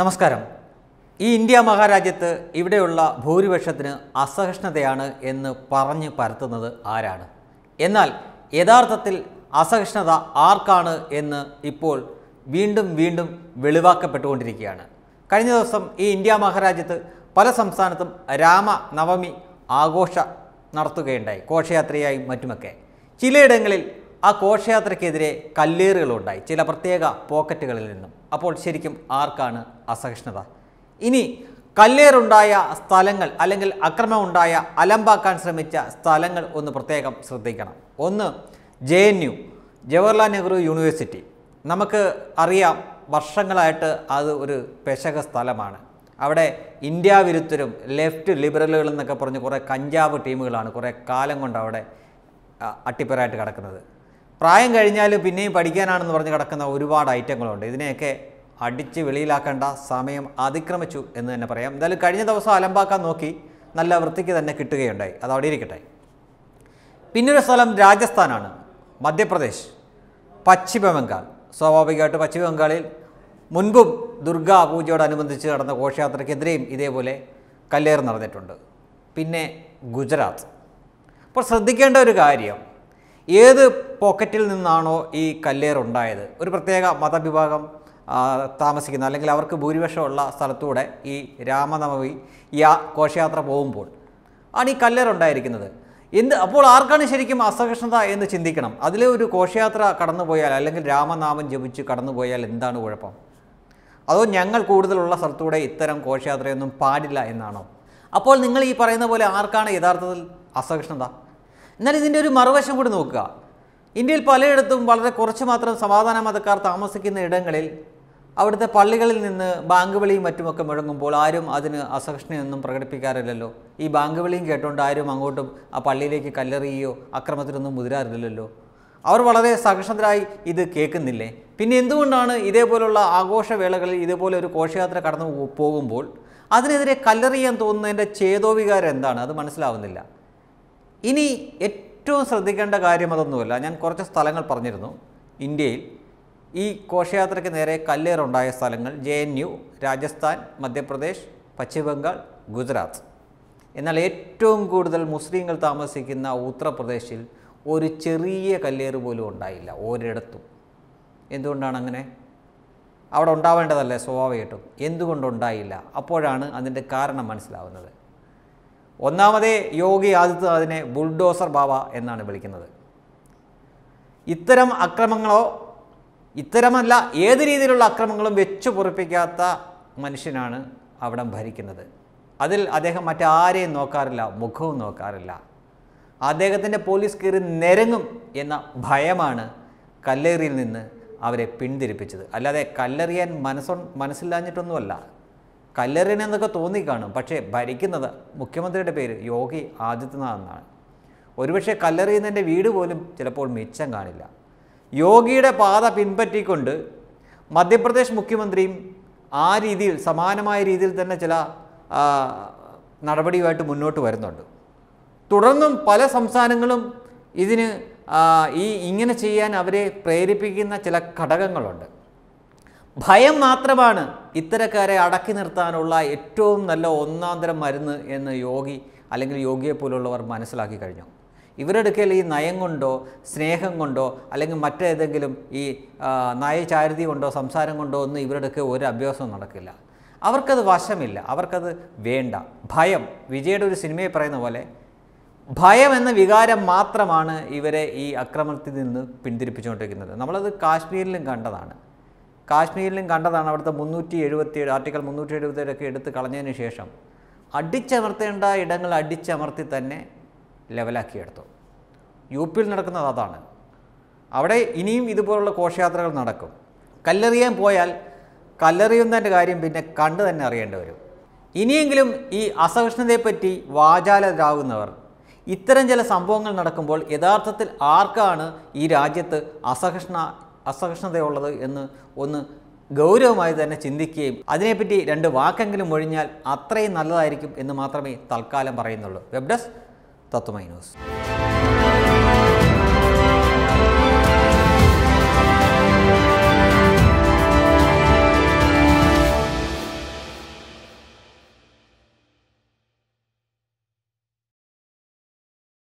നമസ്കാരം ഈ ഇന്ത്യ മഹാരാജ്യത്ത് ഇവിടെയുള്ള ഭൂരിപക്ഷത്തിന് അസഹിഷ്ണുതയാണ് എന്ന് പറഞ്ഞ് പരത്തുന്നത് ആരാണ് എന്നാൽ യഥാർത്ഥത്തിൽ അസഹിഷ്ണുത ആർക്കാണ് എന്ന് ഇപ്പോൾ വീണ്ടും വീണ്ടും വെളിവാക്കപ്പെട്ടുകൊണ്ടിരിക്കുകയാണ് കഴിഞ്ഞ ദിവസം ഈ ഇന്ത്യ മഹാരാജ്യത്ത് പല സംസ്ഥാനത്തും രാമനവമി ആഘോഷ നടത്തുകയുണ്ടായി ഘോഷയാത്രയായി മറ്റുമൊക്കെ ചിലയിടങ്ങളിൽ ആ ഘോഷയാത്രയ്ക്കെതിരെ കല്ലേറുകളുണ്ടായി ചില പ്രത്യേക പോക്കറ്റുകളിൽ നിന്നും അപ്പോൾ ശരിക്കും ആർക്കാണ് അസഹിഷ്ണുത ഇനി കല്ലേറുണ്ടായ സ്ഥലങ്ങൾ അല്ലെങ്കിൽ അക്രമമുണ്ടായ അലമ്പാക്കാൻ ശ്രമിച്ച സ്ഥലങ്ങൾ ഒന്ന് പ്രത്യേകം ശ്രദ്ധിക്കണം ഒന്ന് J N U Jawaharlal Nehru university നമുക്ക് അറിയാം വർഷങ്ങളായിട്ട് അത് ഒരു പെശക സ്ഥലമാണ് അവിടെ ഇന്ത്യ വിരുദ്ധരും ലെഫ്റ്റ് ലിബറലുകളെന്നൊക്കെ പറഞ്ഞ് കുറേ കഞ്ചാവ് ടീമുകളാണ് കുറേ കാലം കൊണ്ട് അവിടെ അട്ടിപ്പറായിട്ട് കിടക്കുന്നത് പ്രായം കഴിഞ്ഞാൽ പിന്നെയും പഠിക്കാനാണെന്ന് പറഞ്ഞ് കിടക്കുന്ന ഒരുപാട് ഐറ്റങ്ങളുണ്ട് ഇതിനെയൊക്കെ അടിച്ച് വെളിയിലാക്കേണ്ട സമയം അതിക്രമിച്ചു എന്ന് തന്നെ പറയാം എന്തായാലും കഴിഞ്ഞ ദിവസം അലമ്പാക്കാൻ നോക്കി നല്ല വൃത്തിക്ക് തന്നെ കിട്ടുകയുണ്ടായി അത് അവിടെ ഇരിക്കട്ടെ പിന്നൊരു സ്ഥലം രാജസ്ഥാനാണ് മധ്യപ്രദേശ് പശ്ചിമ ബംഗാൾ സ്വാഭാവികമായിട്ട് പശ്ചിമ ബംഗാളിൽ മുൻപും ദുർഗാ പൂജയോടനുബന്ധിച്ച് നടന്ന ഘോഷയാത്രയ്ക്കെതിരെയും ഇതേപോലെ കല്ലേറ് നടന്നിട്ടുണ്ട് പിന്നെ ഗുജറാത്ത് അപ്പോൾ ശ്രദ്ധിക്കേണ്ട ഒരു കാര്യം ഏത് പോക്കറ്റിൽ നിന്നാണോ ഈ കല്ലേറുണ്ടായത് ഒരു പ്രത്യേക മതവിഭാഗം താമസിക്കുന്ന അല്ലെങ്കിൽ അവർക്ക് ഭൂരിപക്ഷമുള്ള സ്ഥലത്തൂടെ ഈ രാമനവമി യാ ഘോഷയാത്ര പോകുമ്പോൾ ആണ് ഈ കല്ലേറുണ്ടായിരിക്കുന്നത് എന്ത് അപ്പോൾ ആർക്കാണ് ശരിക്കും അസഹിഷ്ണുത എന്ന് ചിന്തിക്കണം അതിലെ ഒരു ഘോഷയാത്ര കടന്നുപോയാൽ അല്ലെങ്കിൽ രാമനാമം ജപിച്ച് കടന്നുപോയാൽ എന്താണ് കുഴപ്പം അതോ ഞങ്ങൾ കൂടുതലുള്ള സ്ഥലത്തൂടെ ഇത്തരം ഘോഷയാത്രയൊന്നും പാടില്ല എന്നാണോ അപ്പോൾ നിങ്ങൾ ഈ പറയുന്ന പോലെ ആർക്കാണ് യഥാർത്ഥത്തിൽ അസഹിഷ്ണുത എന്നാൽ ഇതിൻ്റെ ഒരു മറുവശം കൂടി നോക്കുക ഇന്ത്യയിൽ പലയിടത്തും വളരെ കുറച്ച് മാത്രം സമാധാന മതക്കാർ താമസിക്കുന്ന ഇടങ്ങളിൽ അവിടുത്തെ പള്ളികളിൽ നിന്ന് ബാങ്ക് വിളിയും മറ്റുമൊക്കെ മുഴങ്ങുമ്പോൾ ആരും അതിന് അസഹിഷ്ണിയൊന്നും പ്രകടിപ്പിക്കാറില്ലല്ലോ ഈ ബാങ്ക് വിളിയും കേട്ടുകൊണ്ട് ആരും അങ്ങോട്ടും ആ പള്ളിയിലേക്ക് കല്ലെറിയുകയോ അക്രമത്തിനൊന്നും മുതിരാറില്ലല്ലോ അവർ വളരെ സഹിഷ്ണുതരായി ഇത് കേൾക്കുന്നില്ലേ പിന്നെ എന്തുകൊണ്ടാണ് ഇതേപോലുള്ള ആഘോഷവേളകളിൽ ഇതേപോലെ ഒരു ഘോഷയാത്ര കടന്നു പോകുമ്പോൾ അതിനെതിരെ കല്ലെറിയാൻ തോന്നുന്നതിൻ്റെ ചേതോവികാരം എന്താണ് അത് മനസ്സിലാവുന്നില്ല ഇനി ഏറ്റവും ശ്രദ്ധിക്കേണ്ട കാര്യം അതൊന്നുമല്ല ഞാൻ കുറച്ച് സ്ഥലങ്ങൾ പറഞ്ഞിരുന്നു ഇന്ത്യയിൽ ഈ ഘോഷയാത്രയ്ക്ക് നേരെ കല്ലേറുണ്ടായ സ്ഥലങ്ങൾ J N U Rajasthan Madhya Pradesh Paschim Bangal Gujarat എന്നാൽ ഏറ്റവും കൂടുതൽ മുസ്ലിങ്ങൾ താമസിക്കുന്ന ഉത്തർപ്രദേശിൽ ഒരു ചെറിയ കല്ലേറ് പോലും ഉണ്ടായില്ല ഒരിടത്തും എന്തുകൊണ്ടാണ് അങ്ങനെ അവിടെ ഉണ്ടാവേണ്ടതല്ലേ സ്വാഭാവികമായിട്ടും എന്തുകൊണ്ടുണ്ടായില്ല അപ്പോഴാണ് അതിൻ്റെ കാരണം മനസ്സിലാവുന്നത് ഒന്നാമതേ യോഗി ആദിത്യനാഥിനെ ബുൾഡോസർ ബാബ എന്നാണ് വിളിക്കുന്നത് ഇത്തരം അക്രമങ്ങളോ ഇത്തരമല്ല ഏത് രീതിയിലുള്ള അക്രമങ്ങളും വെച്ചു പൊറിപ്പിക്കാത്ത മനുഷ്യനാണ് അവിടം ഭരിക്കുന്നത് അതിൽ അദ്ദേഹം മറ്റാരെയും നോക്കാറില്ല മുഖവും നോക്കാറില്ല അദ്ദേഹത്തിൻ്റെ പോലീസ് കയറി നിരങ്ങും എന്ന ഭയമാണ് കല്ലേറിയിൽ നിന്ന് അവരെ പിന്തിരിപ്പിച്ചത് അല്ലാതെ കല്ലെറിയാൻ മനസ്സൊ മനസ്സില്ലാഞ്ഞിട്ടൊന്നുമല്ല കല്ലെറിയണെന്നൊക്കെ തോന്നിക്കാണും പക്ഷേ ഭരിക്കുന്നത് മുഖ്യമന്ത്രിയുടെ പേര് യോഗി ആദിത്യനാഥ് എന്നാണ് ഒരുപക്ഷെ കല്ലെറിയുന്നതിൻ്റെ വീട് പോലും ചിലപ്പോൾ മിച്ചം കാണില്ല യോഗിയുടെ പാത പിൻപറ്റിക്കൊണ്ട് മധ്യപ്രദേശ് മുഖ്യമന്ത്രിയും ആ രീതിയിൽ സമാനമായ രീതിയിൽ തന്നെ ചില നടപടിയുമായിട്ട് മുന്നോട്ട് വരുന്നുണ്ട് തുടർന്നും പല സംസ്ഥാനങ്ങളും ഇതിന് ഈ ഇങ്ങനെ ചെയ്യാൻ അവരെ പ്രേരിപ്പിക്കുന്ന ചില ഘടകങ്ങളുണ്ട് ഭയം മാത്രമാണ് ഇത്തരക്കാരെ അടക്കി നിർത്താനുള്ള ഏറ്റവും നല്ല ഒന്നാന്തരം മരുന്ന് എന്ന് യോഗി അല്ലെങ്കിൽ യോഗിയെ പോലുള്ളവർ മനസ്സിലാക്കി കഴിഞ്ഞു ഇവരെടുക്കൽ ഈ നയം കൊണ്ടോ സ്നേഹം കൊണ്ടോ അല്ലെങ്കിൽ മറ്റേതെങ്കിലും ഈ നയചാരുതി കൊണ്ടോ സംസാരം കൊണ്ടോ ഒന്നും ഇവരെടുക്ക ഒരു അഭ്യാസവും നടക്കില്ല അവർക്കത് വശമില്ല അവർക്കത് വേണ്ട ഭയം വിജയുടെ ഒരു സിനിമയിൽ പറയുന്ന പോലെ ഭയം എന്ന വികാരം മാത്രമാണ് ഇവരെ ഈ അക്രമത്തിൽ നിന്ന് പിന്തിരിപ്പിച്ചുകൊണ്ടിരിക്കുന്നത് നമ്മളത് കാശ്മീരിലും കണ്ടതാണ് കാശ്മീരിലും കണ്ടതാണ് അവിടുത്തെ മുന്നൂറ്റി എഴുപത്തിയേഴ് ആർട്ടിക്കൽ മുന്നൂറ്റി എഴുപത്തിയേഴൊക്കെ എടുത്ത് കളഞ്ഞതിന് ശേഷം അടിച്ചമർത്തേണ്ട ഇടങ്ങൾ അടിച്ചമർത്തി തന്നെ ലെവലാക്കിയെടുത്തു യു പിയിൽ നടക്കുന്നത് അതാണ് അവിടെ ഇനിയും ഇതുപോലുള്ള ഘോഷയാത്രകൾ നടക്കും കല്ലെറിയാൻ പോയാൽ കല്ലെറിയുന്നതിൻ്റെ കാര്യം പിന്നെ കണ്ട് തന്നെ അറിയേണ്ടി വരും ഇനിയെങ്കിലും ഈ അസഹിഷ്ണുതയെപ്പറ്റി വാചാലരാകുന്നവർ ഇത്തരം ചില സംഭവങ്ങൾ നടക്കുമ്പോൾ യഥാർത്ഥത്തിൽ ആർക്കാണ് ഈ രാജ്യത്ത് അസഹിഷ്ണ അസഹിഷ്ണുതയുള്ളത് എന്ന് ഒന്ന് ഗൗരവമായി തന്നെ ചിന്തിക്കുകയും അതിനെപ്പറ്റി രണ്ട് വാക്കെങ്കിലും ഒഴിഞ്ഞാൽ അത്രയും നല്ലതായിരിക്കും എന്ന് മാത്രമേ തൽക്കാലം പറയുന്നുള്ളൂ വെബ് ഡെസ്ക് തത്വമൈ ന്യൂസ്